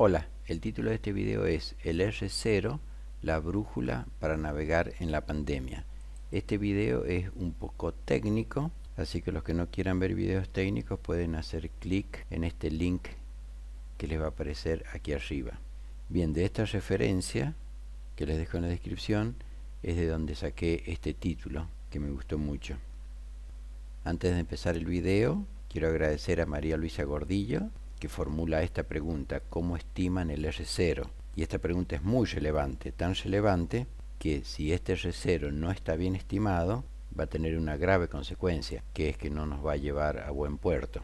Hola, el título de este video es El R0, la brújula para navegar en la pandemia. Este video es un poco técnico, así que los que no quieran ver videos técnicos pueden hacer clic en este link que les va a aparecer aquí arriba. Bien, de esta referencia que les dejo en la descripción es de donde saqué este título que me gustó mucho. Antes de empezar el video, quiero agradecer a María Luisa Gordillo que formula esta pregunta, ¿cómo estiman el R0? Y esta pregunta es muy relevante, tan relevante que si este R0 no está bien estimado, va a tener una grave consecuencia, que es que no nos va a llevar a buen puerto.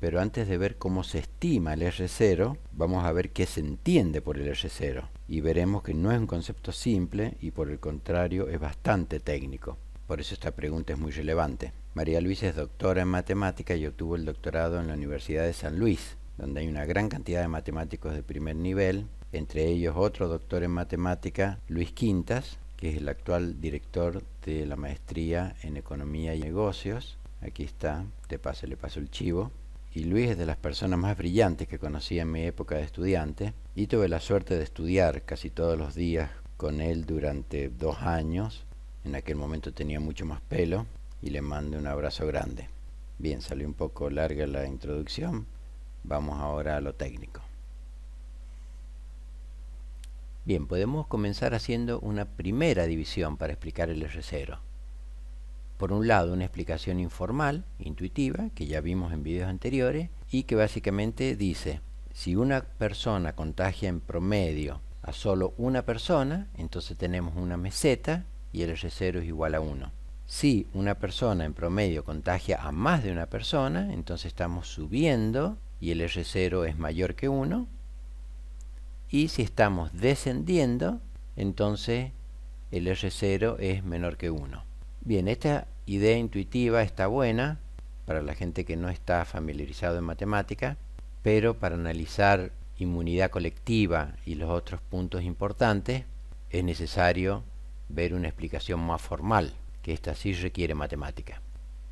Pero antes de ver cómo se estima el R0, vamos a ver qué se entiende por el R0. Y veremos que no es un concepto simple y por el contrario es bastante técnico. Por eso esta pregunta es muy relevante. María Luisa es doctora en matemática y obtuvo el doctorado en la Universidad de San Luis, donde hay una gran cantidad de matemáticos de primer nivel, entre ellos otro doctor en matemática, Luis Quintas, que es el actual director de la maestría en economía y negocios. Aquí está, te paso, le paso el chivo. Y Luis es de las personas más brillantes que conocí en mi época de estudiante y tuve la suerte de estudiar casi todos los días con él durante dos años. En aquel momento tenía mucho más pelo y le mandé un abrazo grande. Bien, salió un poco larga la introducción, Vamos ahora a lo técnico. Bien, podemos comenzar haciendo una primera división para explicar el R0. Por un lado, una explicación informal, intuitiva, que ya vimos en videos anteriores, y que básicamente dice, si una persona contagia en promedio a solo una persona, entonces tenemos una meseta y el R0 es igual a 1. Si una persona en promedio contagia a más de una persona, entonces estamos subiendo y el R0 es mayor que 1. Y si estamos descendiendo, entonces el R0 es menor que 1. Bien, esta idea intuitiva está buena para la gente que no está familiarizado en matemática, pero para analizar inmunidad colectiva y los otros puntos importantes es necesario ver una explicación más formal, que esta sí requiere matemática.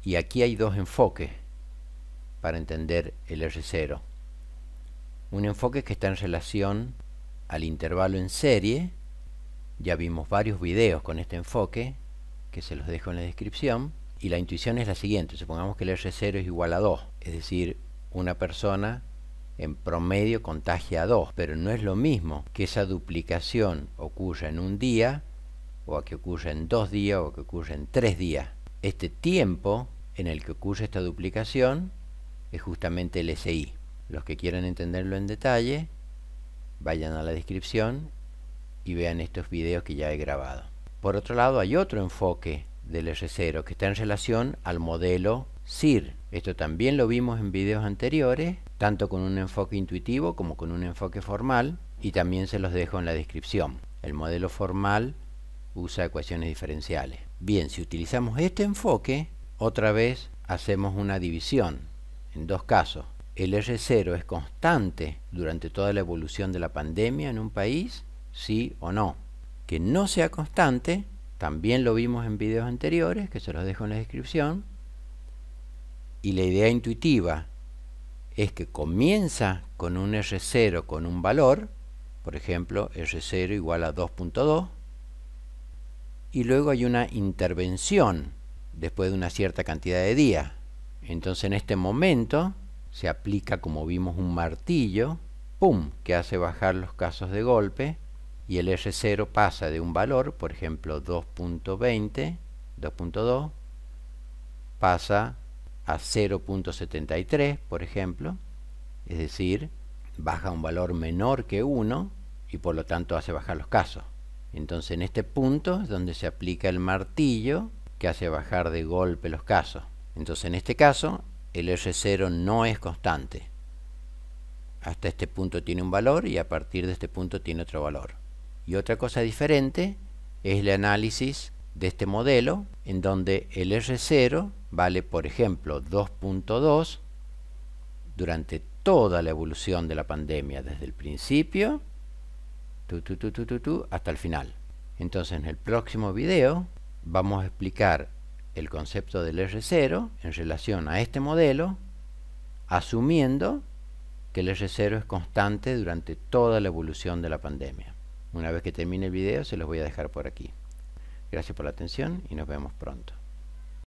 Y aquí hay dos enfoques para entender el R0. Un enfoque que está en relación al intervalo en serie. Ya vimos varios videos con este enfoque, que se los dejo en la descripción. Y la intuición es la siguiente, supongamos que el R0 es igual a 2, es decir, una persona en promedio contagia a 2, pero no es lo mismo que esa duplicación ocurra en un día, o a que ocurra en dos días, o que ocurra en tres días. Este tiempo en el que ocurre esta duplicación es justamente el SI. Los que quieran entenderlo en detalle, vayan a la descripción y vean estos videos que ya he grabado. Por otro lado, hay otro enfoque del R0 que está en relación al modelo SIR. Esto también lo vimos en videos anteriores, tanto con un enfoque intuitivo como con un enfoque formal, y también se los dejo en la descripción. El modelo formal usa ecuaciones diferenciales. Bien, si utilizamos este enfoque, otra vez hacemos una división en dos casos. El R0 es constante durante toda la evolución de la pandemia en un país, sí o no. Que no sea constante, también lo vimos en videos anteriores, que se los dejo en la descripción. Y la idea intuitiva es que comienza con un R0 con un valor, por ejemplo, R0 igual a 2.2, y luego hay una intervención después de una cierta cantidad de días, entonces en este momento se aplica como vimos un martillo, ¡pum!, que hace bajar los casos de golpe y el R0 pasa de un valor, por ejemplo 2.20, 2.2, pasa a 0.73, por ejemplo, es decir, baja un valor menor que 1 y por lo tanto hace bajar los casos. Entonces en este punto es donde se aplica el martillo que hace bajar de golpe los casos. Entonces en este caso el R0 no es constante. Hasta este punto tiene un valor y a partir de este punto tiene otro valor. Y otra cosa diferente es el análisis de este modelo en donde el R0 vale por ejemplo 2.2 durante toda la evolución de la pandemia desde el principio hasta el final. Entonces en el próximo video vamos a explicar el concepto del R0 en relación a este modelo, asumiendo que el R0 es constante durante toda la evolución de la pandemia. Una vez que termine el video se los voy a dejar por aquí. Gracias por la atención y nos vemos pronto.